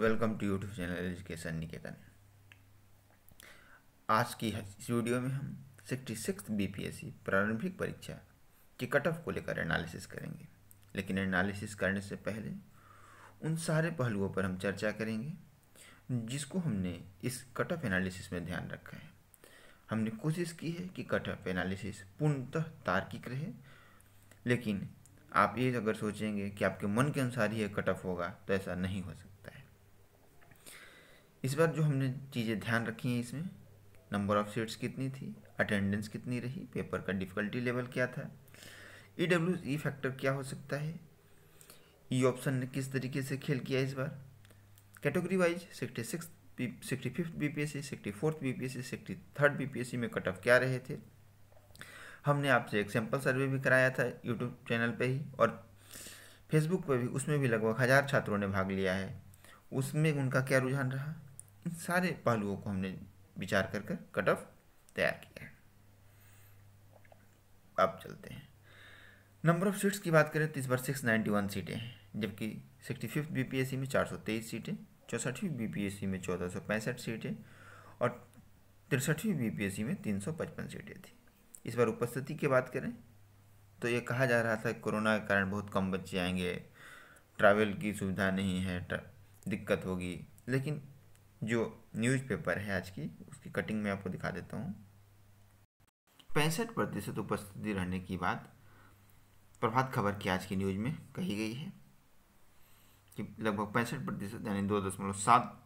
welcome to YouTube channel education Niketan आज की इस वीडियो में हम सिक्सटी सिक्स बी प्रारंभिक परीक्षा के कट ऑफ को लेकर एनालिसिस करेंगे लेकिन एनालिसिस करने से पहले उन सारे पहलुओं पर हम चर्चा करेंगे जिसको हमने इस कट ऑफ एनालिसिस में ध्यान रखा है हमने कोशिश की है कि कट ऑफ एनालिसिस पूर्णतः तार्किक रहे लेकिन आप ये अगर सोचेंगे कि आपके मन के अनुसार ही कट ऑफ होगा तो ऐसा नहीं हो सकता है इस बार जो हमने चीज़ें ध्यान रखी हैं इसमें नंबर ऑफ़ सीट्स कितनी थी अटेंडेंस कितनी रही पेपर का डिफ़िकल्टी लेवल क्या था ई डब्ल्यू ई फैक्टर क्या हो सकता है ई e ऑप्शन ने किस तरीके से खेल किया इस बार category wise sixty six sixty fifth B P S C sixty fourth B P S C sixty third B P S C में कट ऑफ क्या रहे थे हमने आपसे एक सैम्पल सर्वे भी कराया था यूट्यूब चैनल पर ही और फेसबुक पर भी उसमें भी लगभग हज़ार छात्रों ने भाग लिया है उसमें उनका क्या रुझान रहा इन सारे पहलुओं को हमने विचार कर कट ऑफ तैयार किया है अब चलते हैं नंबर ऑफ सीट्स की बात करें तो इस बार सिक्स नाइन्टी वन सीटें हैं जबकि सिक्सटी फिफ्थ बी में चार सौ तेईस सीटें चौंसठवीं बी में चौदह सौ पैंसठ सीटें और तिरसठवीं बी में तीन सौ पचपन सीटें थी इस बार उपस्थिति की बात करें तो ये कहा जा रहा था कोरोना के कारण बहुत कम बच्चे आएंगे ट्रैवल की सुविधा नहीं है दिक्कत होगी लेकिन जो न्यूज़पेपर है आज की उसकी कटिंग में आपको दिखा देता हूँ पैंसठ प्रतिशत उपस्थिति रहने की बात प्रभात खबर की आज की न्यूज़ में कही गई है कि लगभग पैंसठ प्रतिशत यानी दो दशमलव सात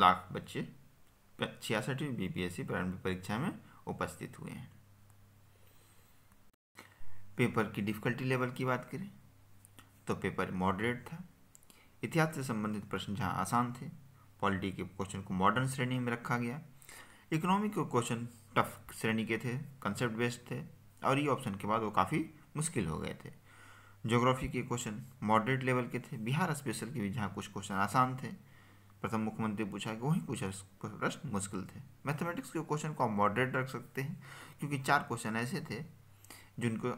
लाख बच्चे छियासठवीं बीपीएससी प्रारंभिक परीक्षा में उपस्थित हुए हैं पेपर की डिफ़िकल्टी लेवल की बात करें तो पेपर मॉडरेट था इतिहास से संबंधित प्रश्न जहाँ आसान थे पॉलिटी के क्वेश्चन को मॉडर्न श्रेणी में रखा गया इकोनॉमी के क्वेश्चन टफ श्रेणी के थे कंसेप्ट बेस्ड थे और ये ऑप्शन के बाद वो काफ़ी मुश्किल हो गए थे जोग्राफी के क्वेश्चन मॉडरेट लेवल के थे बिहार स्पेशल के भी जहाँ कुछ क्वेश्चन आसान थे प्रथम मुख्यमंत्री पूछा कि वहीं कुछ प्रश्न मुश्किल थे मैथमेटिक्स के क्वेश्चन को आप मॉडरेट रख सकते हैं क्योंकि चार क्वेश्चन ऐसे थे जिनको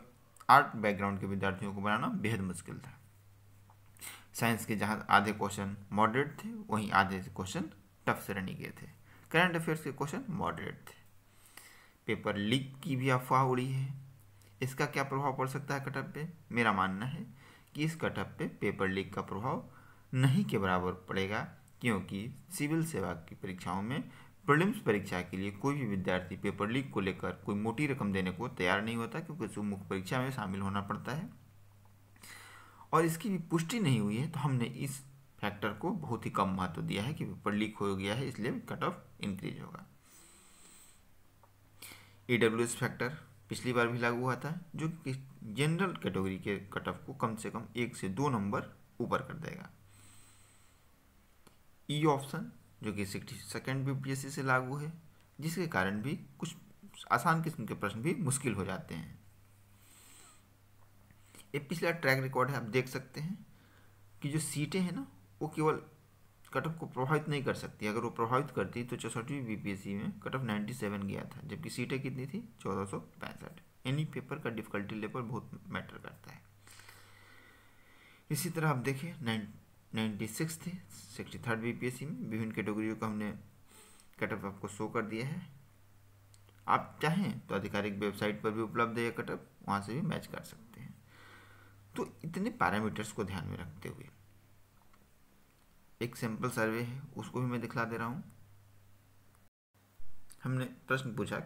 आर्ट बैकग्राउंड के विद्यार्थियों को बनाना बेहद मुश्किल था साइंस के जहाँ आधे क्वेश्चन मॉडरेट थे वहीं आधे क्वेश्चन टफ श्रेणी के थे करंट अफेयर्स के क्वेश्चन मॉडरेट थे पेपर लीक की भी अफवाह उड़ी है इसका क्या प्रभाव पड़ सकता है कटअप पे मेरा मानना है कि इस कटअप पे पेपर लीक का प्रभाव नहीं के बराबर पड़ेगा क्योंकि सिविल सेवा की परीक्षाओं में प्रलिम्स परीक्षा के लिए कोई भी विद्यार्थी पेपर लीक को लेकर कोई मोटी रकम देने को तैयार नहीं होता क्योंकि उसको मुख्य परीक्षा में शामिल होना पड़ता है और इसकी भी पुष्टि नहीं हुई है तो हमने इस फैक्टर को बहुत ही कम महत्व दिया है कि पेपर लीक हो गया है इसलिए कट ऑफ इंक्रीज होगा ई डब्ल्यू एस फैक्टर पिछली बार भी लागू हुआ था जो कि जनरल कैटेगरी के कट ऑफ को कम से कम एक से दो नंबर ऊपर कर देगा ई e ऑप्शन जो कि सिक्सटी सेकेंड बी से लागू है जिसके कारण भी कुछ आसान किस्म के प्रश्न भी मुश्किल हो जाते हैं ये पिछला ट्रैक रिकॉर्ड है आप देख सकते हैं कि जो सीटें हैं ना वो केवल कट ऑफ को प्रभावित नहीं कर सकती अगर वो प्रभावित करती तो चौसठवीं बीपीएससी में कट ऑफ सेवन गया था जबकि सीटें कितनी थी चौदह सौ पैंसठ एनी पेपर का डिफिकल्टी लेवल बहुत मैटर करता है इसी तरह आप देखें नाइन्टी सिक्स थे सिक्सटी थर्ड बी में विभिन्न कैटेगरियों का हमने कट ऑफ आपको शो कर दिया है आप चाहें तो आधिकारिक वेबसाइट पर भी उपलब्ध है कट ऑफ वहाँ से भी मैच कर सकते हैं तो इतने पैरामीटर्स को ध्यान में रखते हुए एक सैंपल सर्वे है उसको भी मैं दिखला दे रहा हूँ हमने प्रश्न पूछा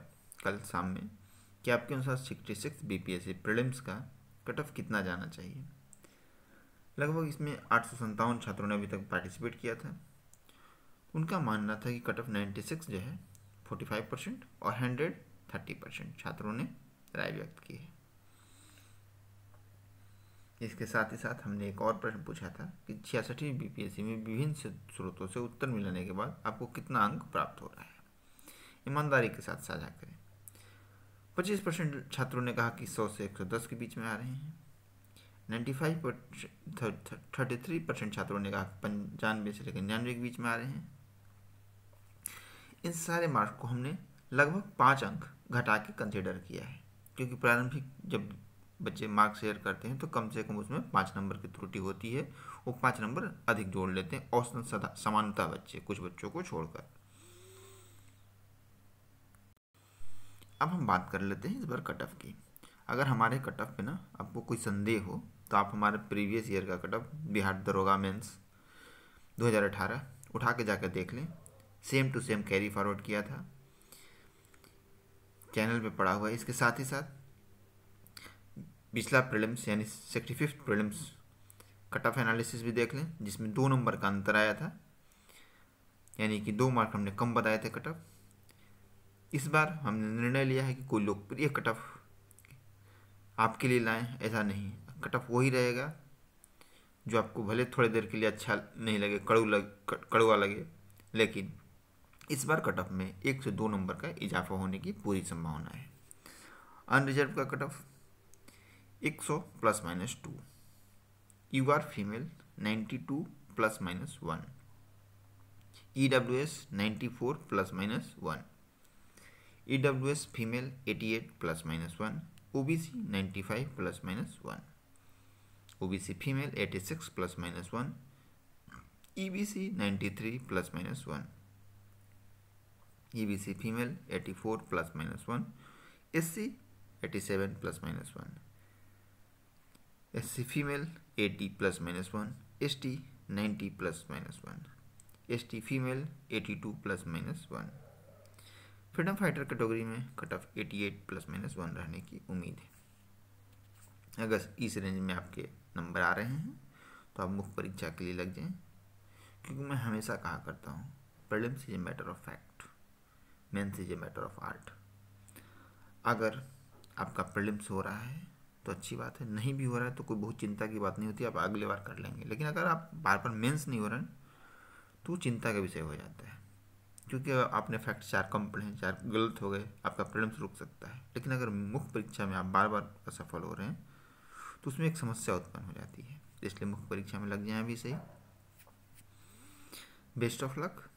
कल शाम में कि आपके अनुसार sixty six B P S C prelims का कट ऑफ कितना जाना चाहिए लगभग इसमें आठ सौ संतावन छात्रों ने अभी तक पार्टिसिपेट किया था उनका मानना था कि कट ऑफ नाइन्टी सिक्स जो है फोर्टी फाइव परसेंट और हंड्रेड थर्टी परसेंट छात्रों ने राय व्यक्त की है इसके साथ ही साथ हमने एक और प्रश्न पूछा था कि छियासठवीं बीपीएससी में विभिन्न स्रोतों से उत्तर मिलने के बाद आपको कितना अंक प्राप्त हो रहा है ईमानदारी के साथ साझा करें 25 परसेंट छात्रों ने कहा कि 100 से 110 के बीच में आ रहे हैं 95 थर्टी परसेंट छात्रों ने कहा पंचानवे से लेकर निन्यानवे के बीच में आ रहे हैं इन सारे मार्क्स को हमने लगभग पाँच अंक घटा के कंसिडर किया है क्योंकि प्रारंभिक जब बच्चे मार्क्स शेयर करते हैं तो कम से कम उसमें पाँच नंबर की त्रुटि होती है वो पाँच नंबर अधिक जोड़ लेते हैं औसतन समानता बच्चे कुछ बच्चों को छोड़कर अब हम बात कर लेते हैं इस बार कट ऑफ की अगर हमारे कट ऑफ पे ना आपको कोई संदेह हो तो आप हमारे प्रीवियस ईयर का कट ऑफ बिहार दरोगा मेंस 2018 उठा के जाकर देख लें same to same carry forward किया था चैनल पे पड़ा हुआ है इसके साथ ही साथ पिछला प्रीलिम्स यानी sixty fifth prelims cut off analysis भी देख लें जिसमें दो नंबर का अंतर आया था यानी कि दो मार्क हमने कम बताए थे कट ऑफ इस बार हमने निर्णय लिया है कि कोई लोकप्रिय कट ऑफ आपके लिए लाएं ऐसा नहीं कट ऑफ वही रहेगा जो आपको भले थोड़ी देर के लिए अच्छा नहीं लगे कड़ू लग कड़ुआ लगे लेकिन इस बार कट ऑफ में एक से दो नंबर का इजाफा होने की पूरी संभावना है अनरिजर्व का cut off 100 plus minus 2 you are female 92 plus minus 1 EWS 94 plus minus 1 EWS female 88 plus minus 1 OBC 95 plus minus 1 OBC female 86 plus minus 1 EBC 93 plus minus 1 EBC female 84 plus minus 1 SC 87 plus minus 1 S C female eighty plus minus one S T ninety plus minus one S T female eighty two plus minus one freedom fighter category में cut off eighty eight plus minus one रहने की उम्मीद है अगर इस range में आपके number आ रहे हैं तो आप मुख्य परीक्षा के लिए लग जाएं क्योंकि मैं हमेशा कहा करता हूँ prelims is a matter of fact mains is a matter of art अगर आपका प्रॉब्लम्स हो रहा है तो अच्छी बात है नहीं भी हो रहा है तो कोई बहुत चिंता की बात नहीं होती आप अगले बार कर लेंगे लेकिन अगर आप बार बार मेंस नहीं हो रहे तो चिंता का विषय हो जाता है क्योंकि आपने फैक्ट चार कम पढ़े हैं चार गलत हो गए आपका प्रिलिम्स रुक सकता है लेकिन अगर मुख्य परीक्षा में आप बार बार असफल हो रहे हैं तो उसमें एक समस्या उत्पन्न हो जाती है इसलिए मुख्य परीक्षा में लग जाए अभी सही बेस्ट ऑफ लक